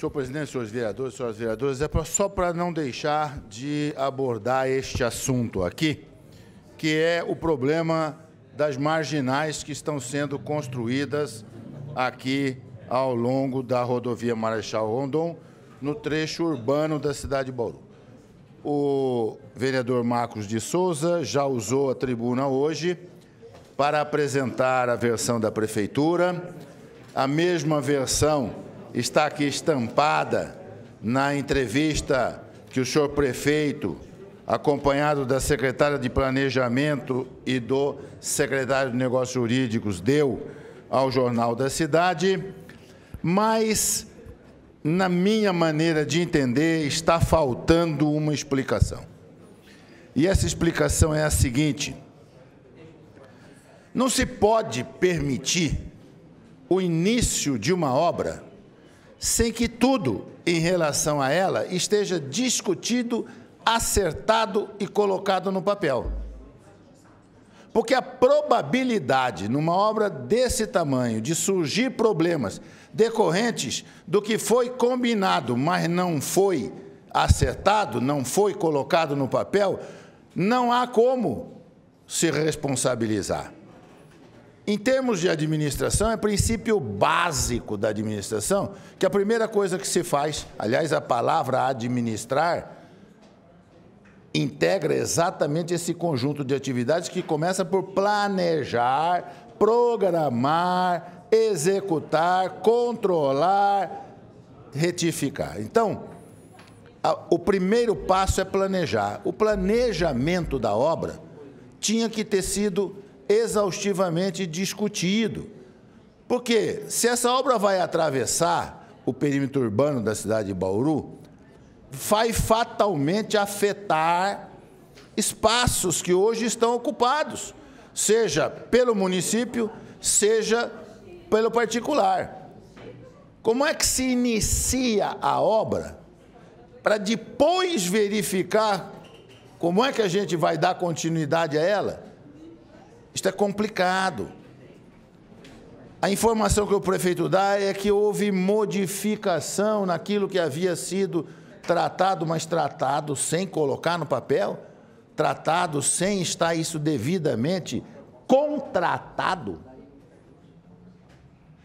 Senhor presidente, senhores vereadores, senhoras vereadoras, é só para não deixar de abordar este assunto aqui, que é o problema das marginais que estão sendo construídas aqui ao longo da rodovia Marechal Rondon, no trecho urbano da cidade de Bauru. O vereador Marcos de Souza já usou a tribuna hoje para apresentar a versão da prefeitura, a mesma versão está aqui estampada na entrevista que o senhor prefeito, acompanhado da secretária de Planejamento e do secretário de Negócios Jurídicos, deu ao Jornal da Cidade, mas, na minha maneira de entender, está faltando uma explicação. E essa explicação é a seguinte: não se pode permitir o início de uma obra sem que tudo em relação a ela esteja discutido, acertado e colocado no papel. Porque a probabilidade, numa obra desse tamanho, de surgir problemas decorrentes do que foi combinado, mas não foi acertado, não foi colocado no papel, não há como se responsabilizar. Em termos de administração, é princípio básico da administração que a primeira coisa que se faz, aliás, a palavra administrar, integra exatamente esse conjunto de atividades que começa por planejar, programar, executar, controlar, retificar. Então, o primeiro passo é planejar. O planejamento da obra tinha que ter sido exaustivamente discutido. Porque se essa obra vai atravessar o perímetro urbano da cidade de Bauru, vai fatalmente afetar espaços que hoje estão ocupados, seja pelo município, seja pelo particular. Como é que se inicia a obra para depois verificar como é que a gente vai dar continuidade a ela? Isto é complicado. A informação que o prefeito dá é que houve modificação naquilo que havia sido tratado, mas tratado sem colocar no papel, tratado sem estar isso devidamente contratado.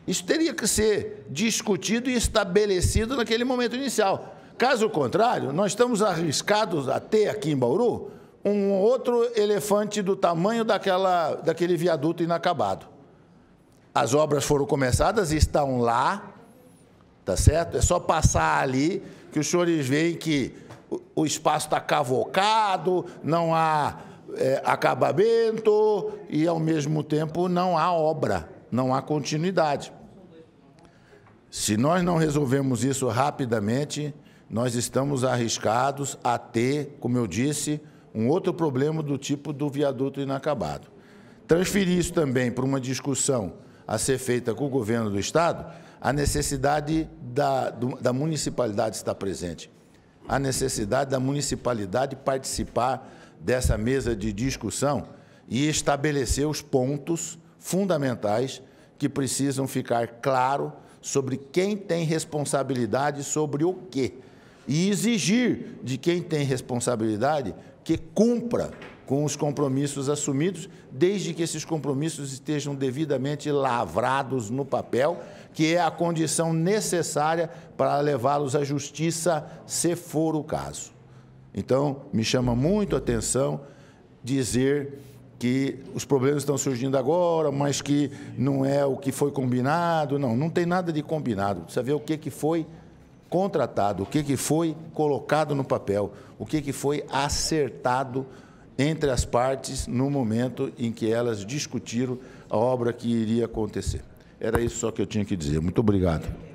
Isso teria que ser discutido e estabelecido naquele momento inicial. Caso contrário, nós estamos arriscados a ter aqui em Bauru um outro elefante do tamanho daquela, daquele viaduto inacabado. As obras foram começadas e estão lá, tá certo? É só passar ali que os senhores veem que o espaço está cavocado, não há é, acabamento e, ao mesmo tempo, não há obra, não há continuidade. Se nós não resolvemos isso rapidamente, nós estamos arriscados a ter, como eu disse, um outro problema do tipo do viaduto inacabado. Transferir isso também para uma discussão a ser feita com o governo do Estado, a necessidade da, da municipalidade estar presente, a necessidade da municipalidade participar dessa mesa de discussão e estabelecer os pontos fundamentais que precisam ficar claro sobre quem tem responsabilidade sobre o quê e exigir de quem tem responsabilidade que cumpra com os compromissos assumidos, desde que esses compromissos estejam devidamente lavrados no papel, que é a condição necessária para levá-los à justiça, se for o caso. Então, me chama muito a atenção dizer que os problemas estão surgindo agora, mas que não é o que foi combinado. Não, não tem nada de combinado. Precisa ver o que, que foi combinado contratado, o que, que foi colocado no papel, o que, que foi acertado entre as partes no momento em que elas discutiram a obra que iria acontecer. Era isso só que eu tinha que dizer. Muito obrigado.